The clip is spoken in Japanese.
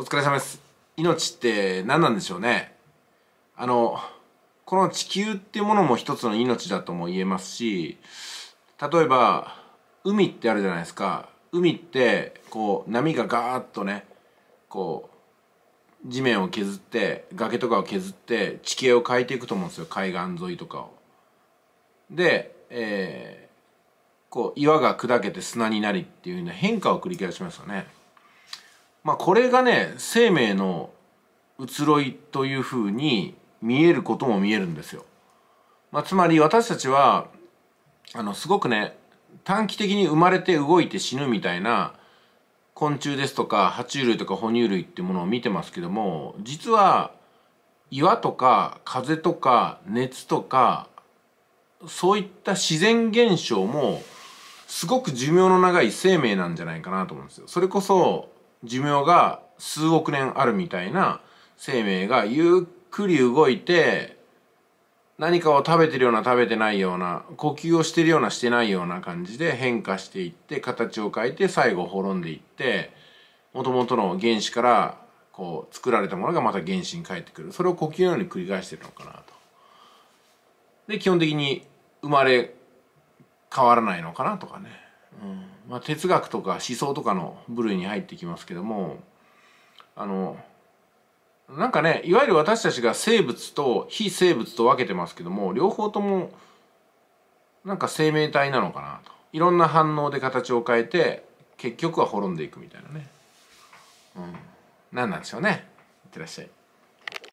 お疲れ様です命って何なんでしょうねあのこの地球っていうものも一つの命だとも言えますし例えば海ってあるじゃないですか海ってこう波がガーッとねこう地面を削って崖とかを削って地形を変えていくと思うんですよ海岸沿いとかを。で、えー、こう岩が砕けて砂になりっていうような変化を繰り返しますよね。まあ、これがね生命の移ろいというふうに見えることも見えるんですよ。まあ、つまり私たちはあのすごくね短期的に生まれて動いて死ぬみたいな昆虫ですとか爬虫類とか哺乳類っていうものを見てますけども実は岩とか風とか熱とかそういった自然現象もすごく寿命の長い生命なんじゃないかなと思うんですよ。それこそ寿命が数億年あるみたいな生命がゆっくり動いて何かを食べてるような食べてないような呼吸をしてるようなしてないような感じで変化していって形を変えて最後滅んでいってもともとの原子からこう作られたものがまた原子に返ってくるそれを呼吸のように繰り返してるのかなと。で基本的に生まれ変わらないのかなとかね。まあ、哲学とか思想とかの部類に入ってきますけどもあのなんかねいわゆる私たちが生物と非生物と分けてますけども両方ともなんか生命体なのかなといろんな反応で形を変えて結局は滅んでいくみたいなね、うん、何なんでしょうねいってらっしゃい。